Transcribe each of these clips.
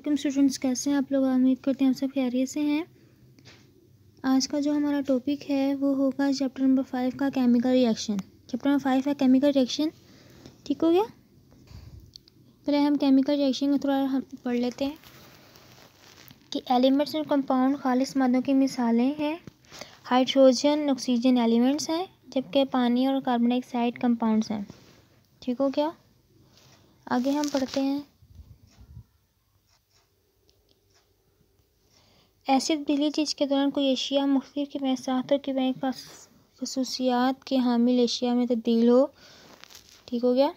welcome students कैसे हैं आप लोग उम्मीद करते हैं आप सब खैरियत से हैं आज का जो हमारा टॉपिक है वो होगा चैप्टर नंबर फाइव का chemical reaction chapter number five है केमिकल रिएक्शन ठीक हो गया पहले हम केमिकल रिएक्शन को थोड़ा हम पढ़ लेते हैं कि एलिमेंट्स और कंपाउंड खालिश मादों की मिसालें हैं हाइड्रोजन ऑक्सीजन एलिमेंट्स हैं जबकि पानी और कार्बन डाइऑक्साइड कंपाउंड्स हैं ठीक हो गया आगे हम पढ़ते हैं ऐसी तब्दीली जिस के दौरान कोई एशिया मुख्तिक की सातों की बैंक खसूसियात के हामिल एशिया में तब्दील हो ठीक हो गया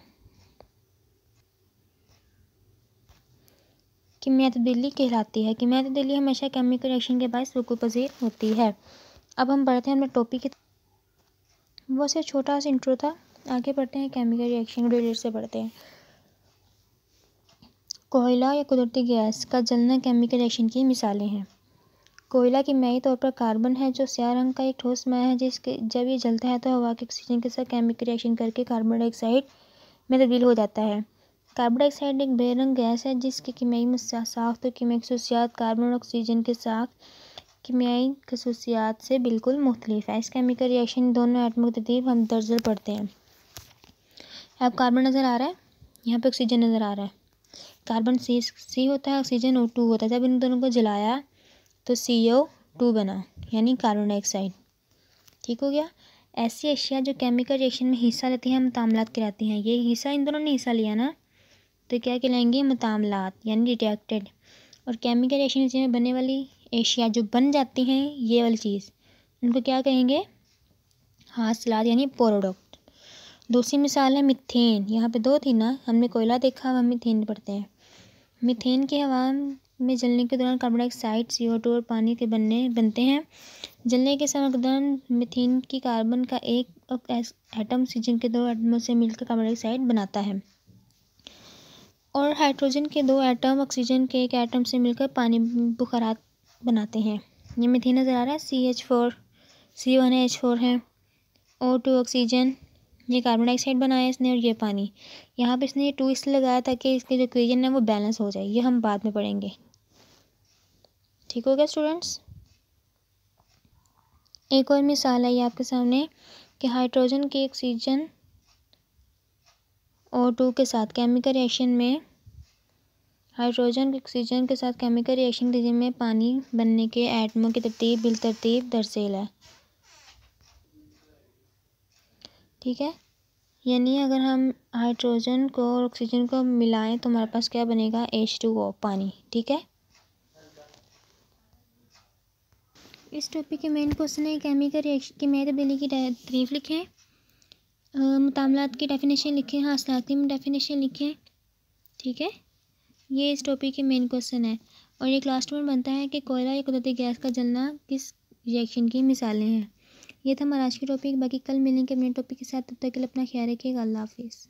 किमिया तब्दीली कहलाती है किमिया तब्दीली हमेशा केमिकल रिएक्शन के बायस रुकू पजीर होती है अब हम बढ़ते हैं अपने टॉपिक की वो सिर्फ छोटा सा इंट्रो था आगे बढ़ते हैं केमिकल रिएक्शन रिलेट से बढ़ते हैं कोयला या कुदरती गैस का जलना केमिकल रिएक्शन की मिसालें हैं कोयला की मई तौर पर कार्बन है जो स्या रंग का एक ठोस माया है जिसके जब ये जलता है तो हवा के ऑक्सीजन के साथ केमिकल रिएक्शन करके कार्बन डाइऑक्साइड में तब्दील हो जाता है कार्बन डाइऑक्साइड एक बेरंग गैस है जिसकी कीमियाई साख तो कीमिया खसूसियात कार्बन और ऑक्सीजन के साथ कीमियाई खसूसियात से बिल्कुल मुख्तलिफ है इस केमिकल रिएक्शन दोनों एटमों की तदीब हम दर्ज पढ़ते हैं अब कार्बन नज़र आ रहा है यहाँ पर ऑक्सीजन नज़र आ रहा है कार्बन सी सी होता है ऑक्सीजन ओ टू होता है जब इन दोनों को जलाया तो सी ओ टू बना यानी कार्बन डाइऑक्साइड ठीक हो गया ऐसी अशिया जो केमिकल रिएक्शन में हिस्सा लेती हैं मतामलात कहलाती हैं ये हिस्सा इन दोनों ने हिस्सा लिया ना तो क्या कहलाएंगे मतामलात यानी डिटेक्टेड और केमिकल रिएक्शन में बनने वाली एशिया जो बन जाती हैं ये वाली चीज़ उनको क्या कहेंगे हासिलात यानी प्रोडक्ट दूसरी मिसाल है मिथेन यहाँ पे दो थी ना हमने कोयला देखा अब हम मिथेन पढ़ते हैं मिथेन की हवा में जलने के दौरान carbon dioxide C O two और पानी के बनने बनते हैं जलने के समय दौरान मिथेन की कार्बन का एक एटम ऑक्सीजन के दो एटमों से मिलकर कार्बन डाइऑक्साइड बनाता है और हाइड्रोजन के दो एटम ऑक्सीजन के एक एटम से मिलकर पानी बुखारात बनाते हैं ये मिथेन नज़र आ रहा है C H four C one H four है ओ टू ऑक्सीजन ये कार्बन डाइऑक्साइड बनाया इसने और ये पानी यहाँ पे इसने टू इसलिए लगाया था कि इसके जो इक्वेजन है वो बैलेंस हो जाए ये हम बाद में पढ़ेंगे ठीक हो गया स्टूडेंट्स एक और मिसाल आई आपके सामने कि हाइड्रोजन के ऑक्सीजन ओ टू के साथ केमिकल रिएक्शन में हाइड्रोजन के ऑक्सीजन के साथ केमिकल रिएक्शन के में पानी बनने के एटमों की तरतीब बिल तरतीब दरसेल है ठीक है यानी अगर हम हाइड्रोजन को और ऑक्सीजन को मिलाएं तो हमारे पास क्या बनेगा एच टू ओ पानी ठीक है इस टॉपिक के मेन क्वेश्चन है केमिकल रिएक्शन की मैं तब्दीली की तरीफ लिखें मुतामलात की डेफिनेशन लिखें हासिलाती में डेफिनेशन लिखें ठीक है ये इस टॉपिक के मेन क्वेश्चन है और ये लास्ट में बनता है कि कोयला या कुदरती गैस का जलना किस रिएक्शन की मिसालें हैं ये था हमारा आज की टॉपिक बाकी कल मिलेंगे अपने टॉपिक के साथ तब तक के लिए अपना ख्याल रखिएगा अल्लाह हाफिज़